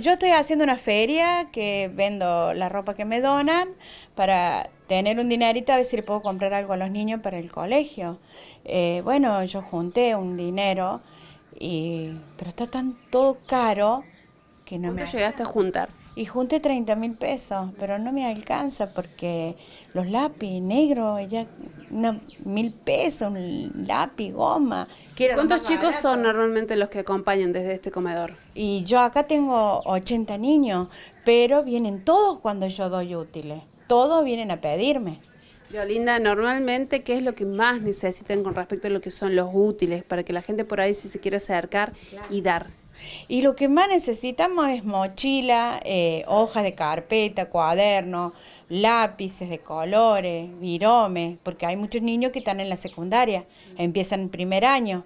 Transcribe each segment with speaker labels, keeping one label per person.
Speaker 1: Yo estoy haciendo una feria que vendo la ropa que me donan para tener un dinerito a ver si le puedo comprar algo a los niños para el colegio. Eh, bueno, yo junté un dinero, y, pero está tan todo caro que no ¿Cuánto me... llegaste a juntar? y junté 30 mil pesos, pero no me alcanza porque los lápiz negro, ella una, mil pesos, un lápiz, goma. ¿Cuántos chicos son normalmente los que acompañan desde este comedor? Y yo acá tengo 80 niños, pero vienen todos cuando yo doy útiles, todos vienen a pedirme. Yolinda, normalmente, ¿qué es lo que más necesitan con respecto a lo que son los útiles para que la gente por ahí si se quiera acercar y dar? Y lo que más necesitamos es mochila, eh, hojas de carpeta, cuadernos, lápices de colores, viromes, porque hay muchos niños que están en la secundaria, empiezan el primer año.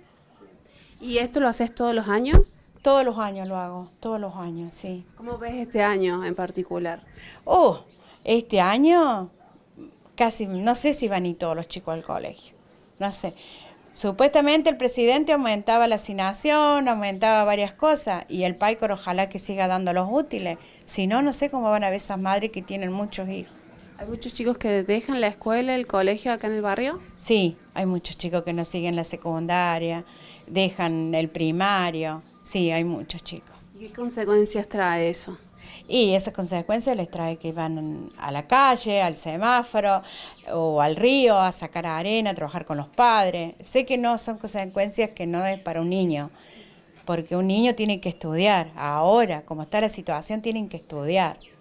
Speaker 1: ¿Y esto lo haces todos los años? Todos los años lo hago, todos los años, sí. ¿Cómo ves este año en particular? Oh, este año casi, no sé si van y todos los chicos al colegio, no sé. Supuestamente el presidente aumentaba la asignación, aumentaba varias cosas, y el PAICOR ojalá que siga dando los útiles. Si no, no sé cómo van a ver esas madres que tienen muchos hijos. ¿Hay muchos chicos que dejan la escuela, el colegio acá en el barrio? Sí, hay muchos chicos que no siguen la secundaria, dejan el primario. Sí, hay muchos chicos. ¿Y qué consecuencias trae eso? Y esas consecuencias les trae que van a la calle, al semáforo o al río a sacar arena, a trabajar con los padres. Sé que no son consecuencias que no es para un niño, porque un niño tiene que estudiar. Ahora, como está la situación, tienen que estudiar.